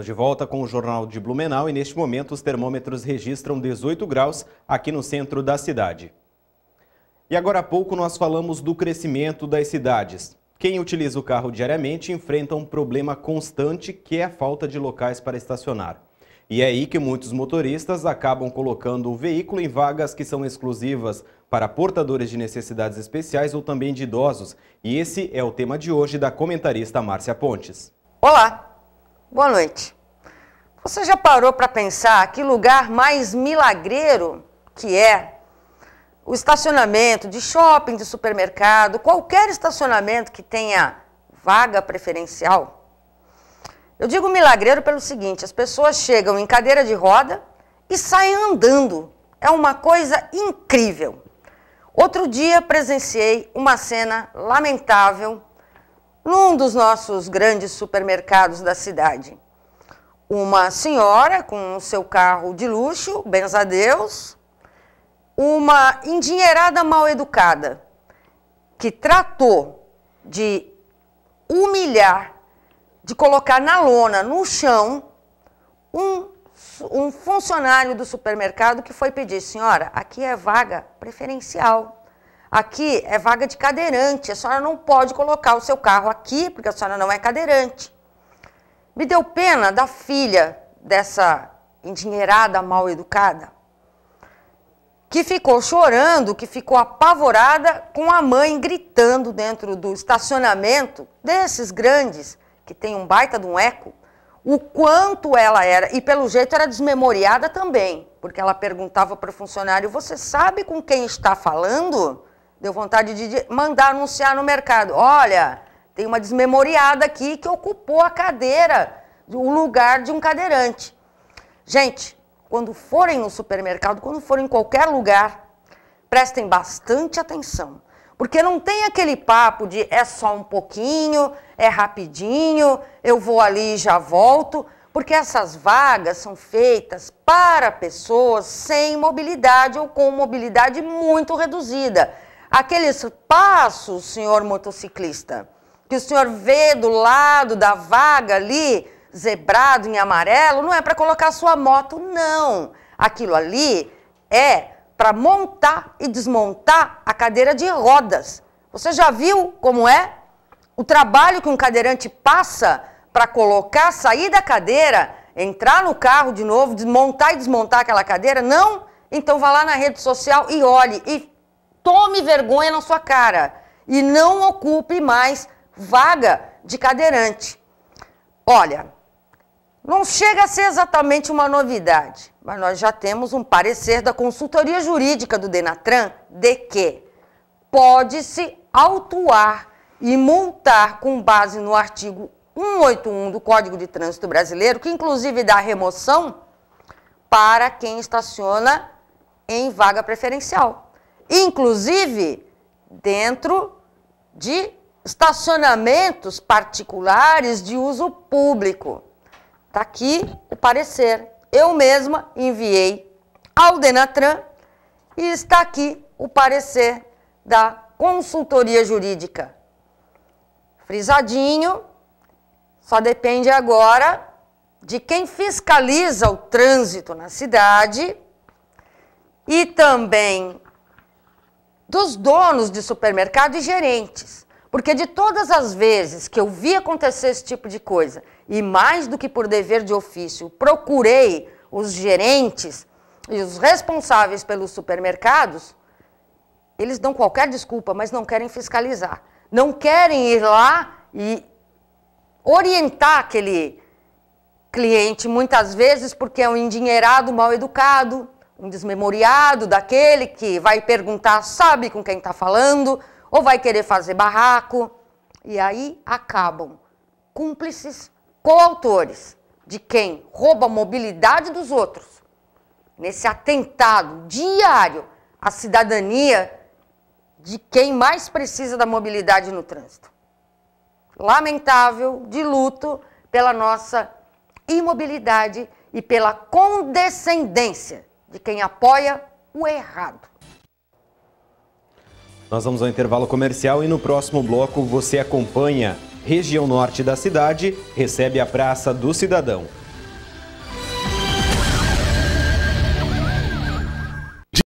Estamos de volta com o Jornal de Blumenau e neste momento os termômetros registram 18 graus aqui no centro da cidade. E agora há pouco nós falamos do crescimento das cidades. Quem utiliza o carro diariamente enfrenta um problema constante que é a falta de locais para estacionar. E é aí que muitos motoristas acabam colocando o veículo em vagas que são exclusivas para portadores de necessidades especiais ou também de idosos. E esse é o tema de hoje da comentarista Márcia Pontes. Olá, Boa noite. Você já parou para pensar que lugar mais milagreiro que é o estacionamento de shopping, de supermercado, qualquer estacionamento que tenha vaga preferencial? Eu digo milagreiro pelo seguinte: as pessoas chegam em cadeira de roda e saem andando. É uma coisa incrível. Outro dia presenciei uma cena lamentável num dos nossos grandes supermercados da cidade. Uma senhora com o seu carro de luxo, benza a Deus, uma endinheirada mal educada que tratou de humilhar, de colocar na lona, no chão, um, um funcionário do supermercado que foi pedir, senhora, aqui é vaga preferencial. Aqui é vaga de cadeirante, a senhora não pode colocar o seu carro aqui, porque a senhora não é cadeirante. Me deu pena da filha dessa endinheirada mal educada, que ficou chorando, que ficou apavorada com a mãe gritando dentro do estacionamento desses grandes, que tem um baita de um eco, o quanto ela era, e pelo jeito era desmemoriada também, porque ela perguntava para o funcionário: Você sabe com quem está falando? Deu vontade de mandar anunciar no mercado. Olha, tem uma desmemoriada aqui que ocupou a cadeira, o lugar de um cadeirante. Gente, quando forem no supermercado, quando forem em qualquer lugar, prestem bastante atenção. Porque não tem aquele papo de é só um pouquinho, é rapidinho, eu vou ali e já volto. Porque essas vagas são feitas para pessoas sem mobilidade ou com mobilidade muito reduzida aqueles passos, senhor motociclista, que o senhor vê do lado da vaga ali, zebrado em amarelo, não é para colocar a sua moto, não. Aquilo ali é para montar e desmontar a cadeira de rodas. Você já viu como é? O trabalho que um cadeirante passa para colocar, sair da cadeira, entrar no carro de novo, desmontar e desmontar aquela cadeira? Não? Então vá lá na rede social e olhe e Tome vergonha na sua cara e não ocupe mais vaga de cadeirante. Olha, não chega a ser exatamente uma novidade, mas nós já temos um parecer da consultoria jurídica do Denatran de que pode-se autuar e multar com base no artigo 181 do Código de Trânsito Brasileiro, que inclusive dá remoção para quem estaciona em vaga preferencial inclusive dentro de estacionamentos particulares de uso público. Está aqui o parecer. Eu mesma enviei ao Denatran e está aqui o parecer da consultoria jurídica. Frisadinho, só depende agora de quem fiscaliza o trânsito na cidade e também dos donos de supermercado e gerentes. Porque de todas as vezes que eu vi acontecer esse tipo de coisa, e mais do que por dever de ofício, procurei os gerentes e os responsáveis pelos supermercados, eles dão qualquer desculpa, mas não querem fiscalizar. Não querem ir lá e orientar aquele cliente, muitas vezes porque é um endinheirado, mal educado, um desmemoriado daquele que vai perguntar, sabe com quem está falando, ou vai querer fazer barraco. E aí acabam cúmplices, coautores de quem rouba a mobilidade dos outros, nesse atentado diário à cidadania de quem mais precisa da mobilidade no trânsito. Lamentável, de luto, pela nossa imobilidade e pela condescendência de quem apoia o errado. Nós vamos ao intervalo comercial e no próximo bloco você acompanha região norte da cidade recebe a Praça do Cidadão.